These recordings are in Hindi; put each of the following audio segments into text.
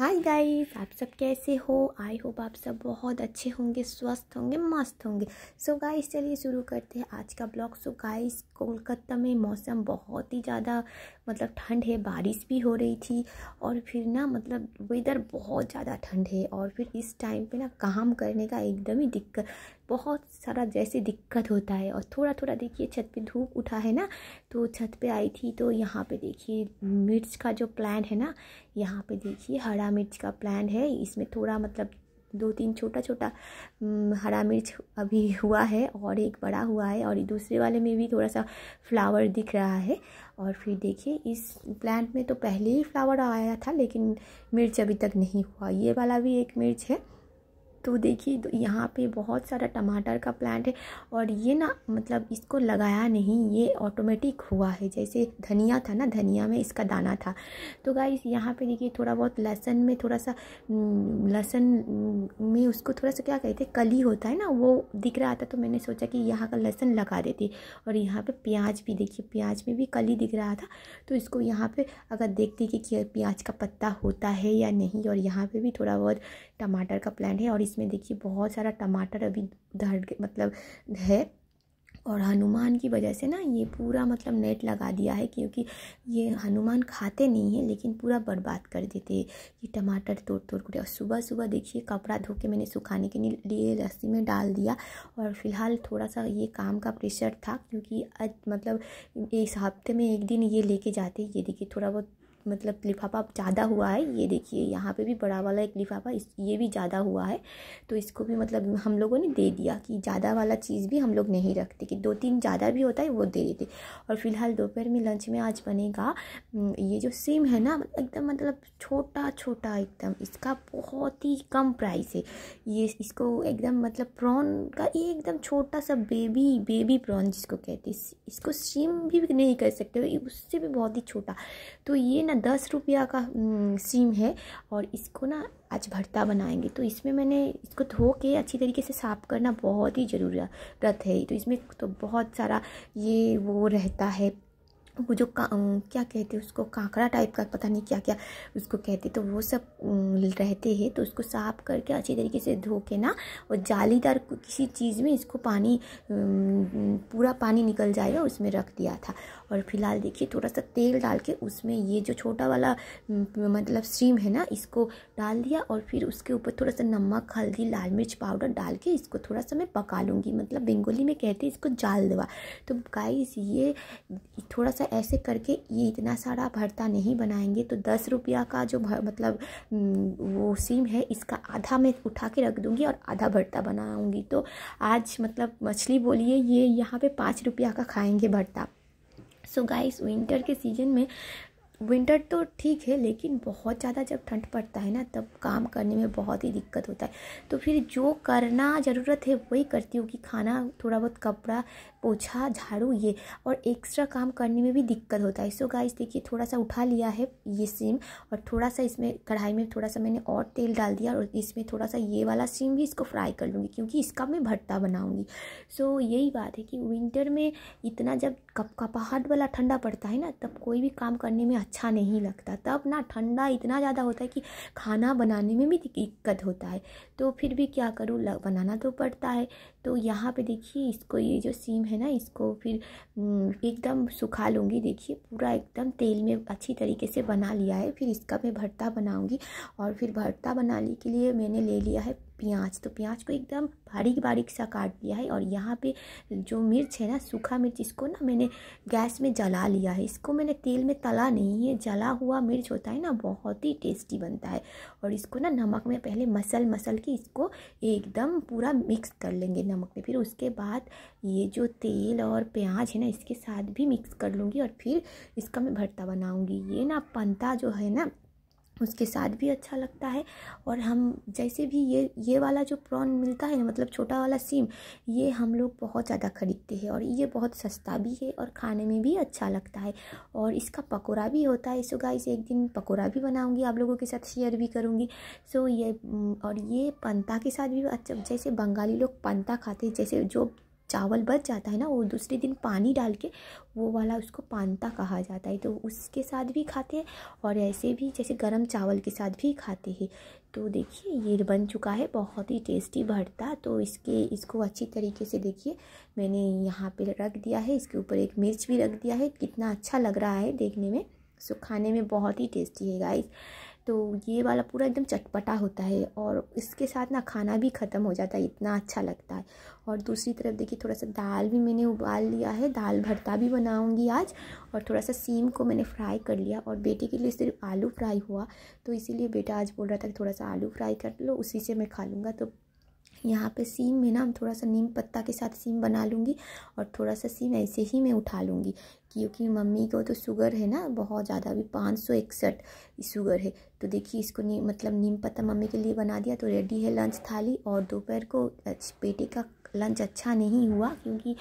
हाय गाइस आप सब कैसे हो आई होप आप सब बहुत अच्छे होंगे स्वस्थ होंगे मस्त होंगे सो गाइस चलिए शुरू करते हैं आज का ब्लॉग सो गाइस कोलकाता में मौसम बहुत ही ज़्यादा मतलब ठंड है बारिश भी हो रही थी और फिर ना मतलब वेदर बहुत ज़्यादा ठंड है और फिर इस टाइम पे ना काम करने का एकदम ही दिक्कत बहुत सारा जैसे दिक्कत होता है और थोड़ा थोड़ा देखिए छत पे धूप उठा है ना तो छत पे आई थी तो यहाँ पे देखिए मिर्च का जो प्लांट है ना यहाँ पे देखिए हरा मिर्च का प्लांट है इसमें थोड़ा मतलब दो तीन छोटा छोटा हरा मिर्च अभी हुआ है और एक बड़ा हुआ है और दूसरे वाले में भी थोड़ा सा फ्लावर दिख रहा है और फिर देखिए इस प्लांट में तो पहले ही फ्लावर आया था लेकिन मिर्च अभी तक नहीं हुआ ये वाला भी एक मिर्च है तो देखिए तो यहाँ पे बहुत सारा टमाटर का प्लांट है और ये ना मतलब इसको लगाया नहीं ये ऑटोमेटिक हुआ है जैसे धनिया था ना धनिया में इसका दाना था तो गाइस यहाँ पे देखिए थोड़ा बहुत लहसन में थोड़ा सा लहसन में उसको थोड़ा सा क्या कहते कली होता है ना वो दिख रहा था तो मैंने सोचा कि यहाँ का लहसन लगा देती और यहाँ पर प्याज भी देखिए प्याज में भी कली दिख रहा था तो इसको यहाँ पर अगर देखते कि प्याज का पत्ता होता है या नहीं और यहाँ पर भी थोड़ा बहुत टमाटर का प्लांट है और इसमें देखिए बहुत सारा टमाटर अभी धड़ मतलब है और हनुमान की वजह से ना ये पूरा मतलब नेट लगा दिया है क्योंकि ये हनुमान खाते नहीं हैं लेकिन पूरा बर्बाद कर देते हैं ये टमाटर तोड़ तोड़ कर और सुबह सुबह देखिए कपड़ा धो के मैंने सुखाने के लिए रस्सी में डाल दिया और फिलहाल थोड़ा सा ये काम का प्रेशर था क्योंकि आज मतलब इस हफ्ते में एक दिन ये लेके जाते ये देखिए थोड़ा बहुत मतलब लिफाफा ज़्यादा हुआ है ये देखिए यहाँ पे भी बड़ा वाला एक लिफाफा इस ये भी ज़्यादा हुआ है तो इसको भी मतलब हम लोगों ने दे दिया कि ज़्यादा वाला चीज़ भी हम लोग नहीं रखते कि दो तीन ज़्यादा भी होता है वो दे देते और फिलहाल दोपहर में लंच में आज बनेगा ये जो सिम है ना एकदम मतलब छोटा छोटा एकदम इसका बहुत ही कम प्राइस है ये इसको एकदम मतलब प्रॉन का ये एकदम छोटा सा बेबी बेबी प्रॉन जिसको कहते इसको सिम भी नहीं कर सकते उससे भी बहुत ही छोटा तो ये ना दस रुपया का सीम है और इसको ना आज भरता बनाएंगे तो इसमें मैंने इसको धो के अच्छी तरीके से साफ़ करना बहुत ही ज़रूरत है तो इसमें तो बहुत सारा ये वो रहता है वो जो का क्या कहते हैं उसको कांकड़ा टाइप का पता नहीं क्या क्या उसको कहते तो वो सब रहते हैं तो उसको साफ करके अच्छी तरीके से धो के ना और जालीदार किसी चीज़ में इसको पानी पूरा पानी निकल जाएगा उसमें रख दिया था और फिलहाल देखिए थोड़ा सा तेल डाल के उसमें ये जो छोटा वाला मतलब सीम है ना इसको डाल दिया और फिर उसके ऊपर थोड़ा सा नमक हल्दी लाल मिर्च पाउडर डाल के इसको थोड़ा सा मैं पका लूँगी मतलब बेंगोली में कहते हैं इसको जाल दवा तो गाइस ये थोड़ा सा ऐसे करके ये इतना सारा भरता नहीं बनाएंगे तो दस रुपया का जो भर, मतलब वो सीम है इसका आधा मैं उठा के रख दूँगी और आधा भरता बनाऊँगी तो आज मतलब मछली बोलिए ये यहाँ पे पाँच रुपया का खाएंगे भरता सो गाइस विंटर के सीज़न में विंटर तो ठीक है लेकिन बहुत ज़्यादा जब ठंड पड़ता है ना तब काम करने में बहुत ही दिक्कत होता है तो फिर जो करना ज़रूरत है वही करती हूँ कि खाना थोड़ा बहुत कपड़ा पोछा झाड़ू ये और एक्स्ट्रा काम करने में भी दिक्कत होता है सो गाइस देखिए थोड़ा सा उठा लिया है ये सीम और थोड़ा सा इसमें कढ़ाई में थोड़ा सा मैंने और तेल डाल दिया और इसमें थोड़ा सा ये वाला सीम भी इसको फ्राई कर लूँगी क्योंकि इसका मैं भट्टा बनाऊँगी सो यही बात है कि विंटर में इतना जब का पहाट वाला ठंडा पड़ता है ना तब कोई भी काम करने में अच्छा नहीं लगता तब ना ठंडा इतना ज़्यादा होता है कि खाना बनाने में भी दिक्कत होता है तो फिर भी क्या करूँ बनाना तो पड़ता है तो यहाँ पे देखिए इसको ये जो सीम है ना इसको फिर एकदम सुखा लूँगी देखिए पूरा एकदम तेल में अच्छी तरीके से बना लिया है फिर इसका मैं भरता बनाऊँगी और फिर भरता बनाने के लिए मैंने ले लिया है प्याज तो प्याज को एकदम बारीक बारीक सा काट दिया है और यहाँ पे जो मिर्च है ना सूखा मिर्च इसको ना मैंने गैस में जला लिया है इसको मैंने तेल में तला नहीं है जला हुआ मिर्च होता है ना बहुत ही टेस्टी बनता है और इसको ना नमक में पहले मसल मसल के इसको एकदम पूरा मिक्स कर लेंगे नमक में फिर उसके बाद ये जो तेल और प्याज है ना इसके साथ भी मिक्स कर लूँगी और फिर इसका मैं भरता बनाऊँगी ये ना पंता जो है ना उसके साथ भी अच्छा लगता है और हम जैसे भी ये ये वाला जो प्रॉन मिलता है ना मतलब छोटा वाला सीम ये हम लोग बहुत ज़्यादा ख़रीदते हैं और ये बहुत सस्ता भी है और खाने में भी अच्छा लगता है और इसका पकोड़ा भी होता है सो गाइस एक दिन पकोड़ा भी बनाऊंगी आप लोगों के साथ शेयर भी करूँगी सो ये और ये पंता के साथ भी अच्छा जैसे बंगाली लोग पंता खाते जैसे जो चावल बच जाता है ना वो दूसरे दिन पानी डाल के वो वाला उसको पानता कहा जाता है तो उसके साथ भी खाते हैं और ऐसे भी जैसे गर्म चावल के साथ भी खाते हैं तो देखिए ये बन चुका है बहुत ही टेस्टी भरता तो इसके इसको अच्छी तरीके से देखिए मैंने यहाँ पे रख दिया है इसके ऊपर एक मिर्च भी रख दिया है कितना अच्छा लग रहा है देखने में सो खाने में बहुत ही टेस्टी है गाइस तो ये वाला पूरा एकदम चटपटा होता है और इसके साथ ना खाना भी ख़त्म हो जाता है इतना अच्छा लगता है और दूसरी तरफ देखिए थोड़ा सा दाल भी मैंने उबाल लिया है दाल भरता भी बनाऊंगी आज और थोड़ा सा सीम को मैंने फ्राई कर लिया और बेटे के लिए सिर्फ आलू फ्राई हुआ तो इसीलिए बेटा आज बोल रहा था कि थोड़ा सा आलू फ्राई कर लो उसी से मैं खा लूँगा तो यहाँ पे सीम में ना थोड़ा सा नीम पत्ता के साथ सीम बना लूँगी और थोड़ा सा सीम ऐसे ही मैं उठा लूँगी क्योंकि मम्मी को तो शुगर है ना बहुत ज़्यादा अभी पाँच सौ इकसठ शुगर है तो देखिए इसको नी, मतलब नीम पत्ता मम्मी के लिए बना दिया तो रेडी है लंच थाली और दोपहर को बेटे का लंच अच्छा नहीं हुआ क्योंकि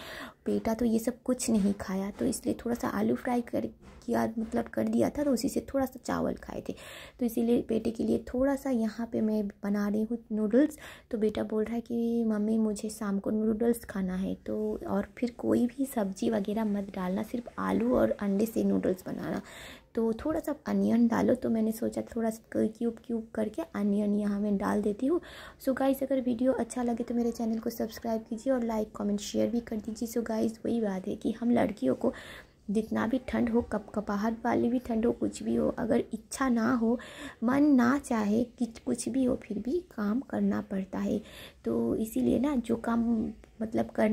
बेटा तो ये सब कुछ नहीं खाया तो इसलिए थोड़ा सा आलू फ्राई कर किया मतलब कर दिया था तो उसी से थोड़ा सा चावल खाए थे तो इसीलिए बेटे के लिए थोड़ा सा यहाँ पे मैं बना रही हूँ नूडल्स तो बेटा बोल रहा है कि मम्मी मुझे शाम को नूडल्स खाना है तो और फिर कोई भी सब्ज़ी वगैरह मत डालना सिर्फ आलू और अंडे से नूडल्स बनाना तो थोड़ा सा अनियन डालो तो मैंने सोचा थोड़ा सा क्यूब क्यूब करके अनियन यहाँ मैं डाल देती हूँ सो गाइस अगर वीडियो अच्छा लगे तो मेरे चैनल को सब्सक्राइब कीजिए और लाइक कमेंट शेयर भी कर दीजिए सो गाइस वही बात है कि हम लड़कियों को जितना भी ठंड हो कप कपाहट वाली भी ठंड हो कुछ भी हो अगर इच्छा ना हो मन ना चाहे कि कुछ भी हो फिर भी काम करना पड़ता है तो इसीलिए ना जो काम मतलब कर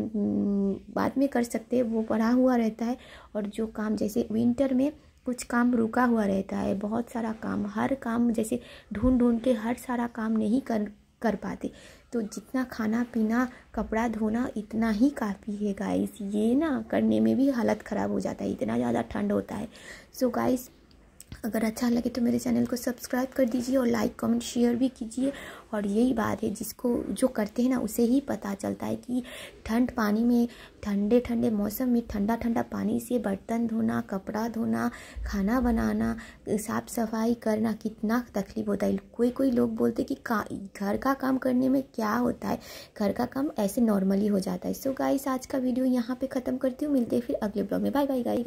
बाद में कर सकते हैं वो पड़ा हुआ रहता है और जो काम जैसे विंटर में कुछ काम रुका हुआ रहता है बहुत सारा काम हर काम जैसे ढूंढ ढूंढ के हर सारा काम नहीं कर कर पाते तो जितना खाना पीना कपड़ा धोना इतना ही काफ़ी है गाइस ये ना करने में भी हालत ख़राब हो जाता है इतना ज़्यादा ठंड होता है सो गाइस अगर अच्छा लगे तो मेरे चैनल को सब्सक्राइब कर दीजिए और लाइक कमेंट शेयर भी कीजिए और यही बात है जिसको जो करते हैं ना उसे ही पता चलता है कि ठंड पानी में ठंडे ठंडे मौसम में ठंडा ठंडा पानी से बर्तन धोना कपड़ा धोना खाना बनाना साफ़ सफाई करना कितना तकलीफ होता है कोई कोई लोग बोलते कि का घर का काम करने में क्या होता है घर का काम ऐसे नॉर्मली हो जाता है सो गाइस आज का वीडियो यहाँ पे ख़त्म करती हूँ मिलते हैं फिर अगले ब्लॉग में बाय बाय गाई